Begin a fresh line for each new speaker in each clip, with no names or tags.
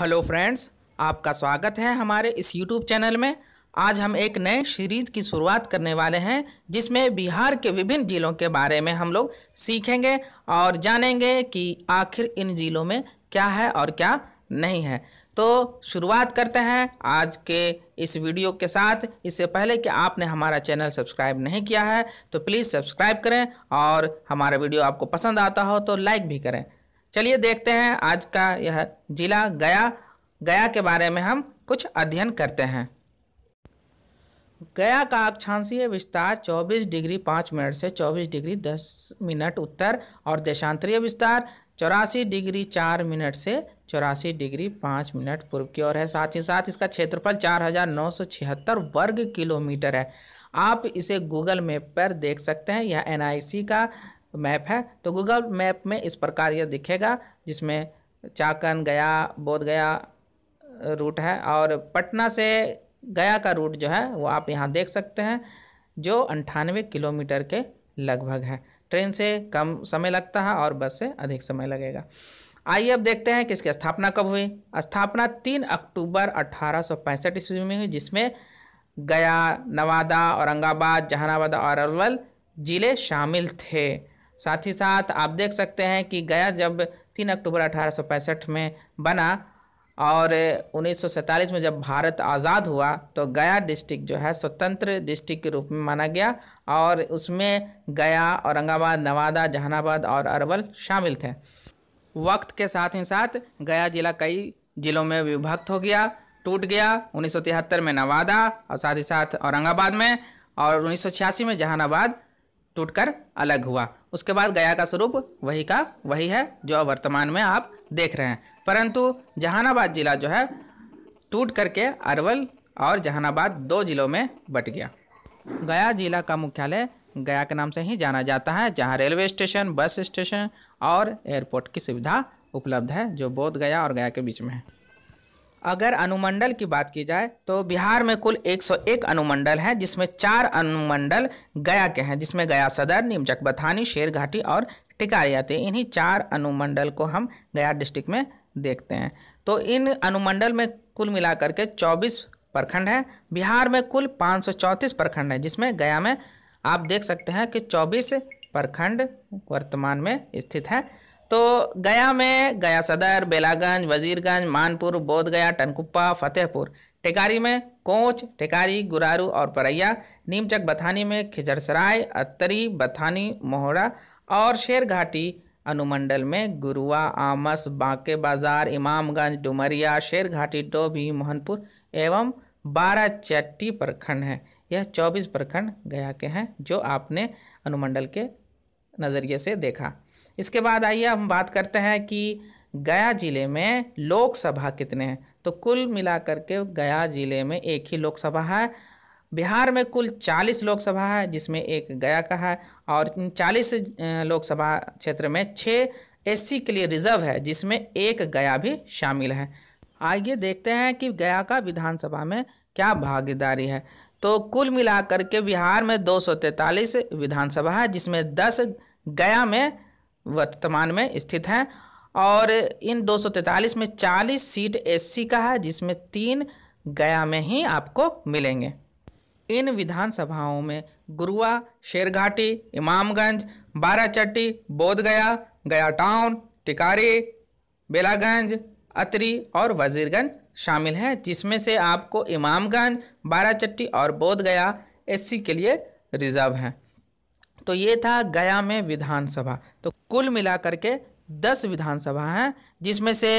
hello friends आपका स्वागत है हमारे इस यूट्यूब चैनल में आज हम एक नए सीरीज़ की शुरुआत करने वाले हैं जिसमें बिहार के विभिन्न ज़िलों के बारे में हम लोग सीखेंगे और जानेंगे कि आखिर इन ज़िलों में क्या है और क्या नहीं है तो शुरुआत करते हैं आज के इस वीडियो के साथ इससे पहले कि आपने हमारा चैनल सब्सक्राइब नहीं किया है तो प्लीज़ सब्सक्राइब करें और हमारा वीडियो आपको पसंद आता हो तो लाइक भी करें चलिए देखते हैं आज का यह जिला गया गया के बारे में हम कुछ अध्ययन करते हैं गया का अक्षांशीय विस्तार 24 डिग्री 5 मिनट से 24 डिग्री 10 मिनट उत्तर और देशांतरीय विस्तार चौरासी डिग्री 4 मिनट से चौरासी डिग्री 5 मिनट पूर्व की ओर है साथ ही साथ इसका क्षेत्रफल चार वर्ग किलोमीटर है आप इसे गूगल मैप पर देख सकते हैं यह एनआईसी का मैप है तो गूगल मैप में इस प्रकार यह दिखेगा जिसमें चाकन गया बोध गया रूट है और पटना से गया का रूट जो है वो आप यहाँ देख सकते हैं जो अंठानवे किलोमीटर के लगभग है ट्रेन से कम समय लगता है और बस से अधिक समय लगेगा आइए अब देखते हैं कि इसकी स्थापना कब हुई स्थापना तीन अक्टूबर अठारह सौ ईस्वी में हुई जिसमें गया नवादा औरंगाबाद जहानाबाद और अरवल ज़िले शामिल थे साथ ही साथ आप देख सकते हैं कि गया जब तीन अक्टूबर अठारह में बना और उन्नीस में जब भारत आज़ाद हुआ तो गया डिस्ट्रिक्ट जो है स्वतंत्र डिस्ट्रिक्ट के रूप में माना गया और उसमें गया औरंगाबाद नवादा जहानाबाद और अरवल शामिल थे वक्त के साथ ही साथ गया ज़िला कई ज़िलों में विभक्त हो गया टूट गया उन्नीस में नवादा और साथ ही साथ औरंगाबाद में और उन्नीस में जहानाबाद टूटकर अलग हुआ उसके बाद गया का स्वरूप वही का वही है जो वर्तमान में आप देख रहे हैं परंतु जहानाबाद ज़िला जो है टूट करके अरवल और जहानाबाद दो ज़िलों में बट गया गया ज़िला का मुख्यालय गया के नाम से ही जाना जाता है जहाँ रेलवे स्टेशन बस स्टेशन और एयरपोर्ट की सुविधा उपलब्ध है जो बोध गया और गया के बीच में है अगर अनुमंडल की बात की जाए तो बिहार में कुल 101 अनुमंडल हैं जिसमें चार अनुमंडल गया के हैं जिसमें गया सदर नीमचक बथानी शेर घाटी और टिकारिया थे इन्हीं चार अनुमंडल को हम गया डिस्ट्रिक्ट में देखते हैं तो इन अनुमंडल में कुल मिलाकर के 24 प्रखंड हैं बिहार में कुल पाँच प्रखंड हैं जिसमें गया में आप देख सकते हैं कि चौबीस प्रखंड वर्तमान में स्थित हैं तो गया में गया सदर बेलागंज वजीरगंज मानपुर बोधगया टनकुप्पा फतेहपुर टेकारी में कोच टेकारी गुरारू और परैया नीमचक बथानी में खिजरसराय अत्तरी बथानी मोहड़ा और शेर घाटी अनुमंडल में गुरुआ आमस बांके बाजार इमामगंज डुमरिया शेर घाटी टोभी मोहनपुर एवं बारह चट्टी प्रखंड हैं यह चौबीस प्रखंड गया के हैं जो आपने अनुमंडल के नज़रिए से देखा इसके बाद आइए हम बात करते हैं कि गया ज़िले में लोकसभा कितने हैं तो कुल मिलाकर के गया ज़िले में एक ही लोकसभा है बिहार में कुल 40 लोकसभा है जिसमें एक गया का है और इन 40 लोकसभा क्षेत्र में छः एस के लिए रिजर्व है जिसमें एक गया भी शामिल है आइए देखते हैं कि गया का विधानसभा में क्या भागीदारी है तो कुल मिलाकर के बिहार में दो विधानसभा है जिसमें 10 गया में वर्तमान में स्थित हैं और इन 243 में 40 सीट एससी का है जिसमें तीन गया में ही आपको मिलेंगे इन विधानसभाओं में गुरुआ शेरघाटी इमामगंज बाराचट्टी बोधगया गया टाउन टिकारी बेलागंज अतरी और वजीरगंज शामिल हैं जिसमें से आपको इमामगंज बाराचट्टी और बोधगया एससी के लिए रिजर्व हैं तो ये था गया में विधानसभा तो कुल मिलाकर के दस विधानसभा हैं जिसमें से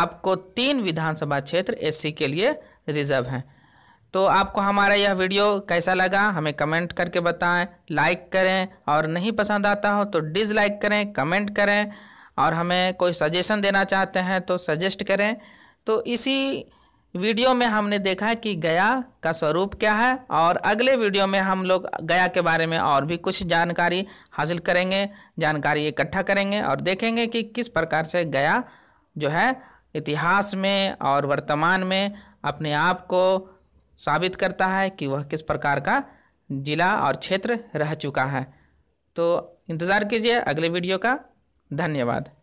आपको तीन विधानसभा क्षेत्र एससी के लिए रिजर्व हैं तो आपको हमारा यह वीडियो कैसा लगा हमें कमेंट करके बताएं लाइक करें और नहीं पसंद आता हो तो डिसलाइक करें कमेंट करें और हमें कोई सजेशन देना चाहते हैं तो सजेस्ट करें तो इसी वीडियो में हमने देखा कि गया का स्वरूप क्या है और अगले वीडियो में हम लोग गया के बारे में और भी कुछ जानकारी हासिल करेंगे जानकारी इकट्ठा करेंगे और देखेंगे कि किस प्रकार से गया जो है इतिहास में और वर्तमान में अपने आप को साबित करता है कि वह किस प्रकार का जिला और क्षेत्र रह चुका है तो इंतज़ार कीजिए अगले वीडियो का धन्यवाद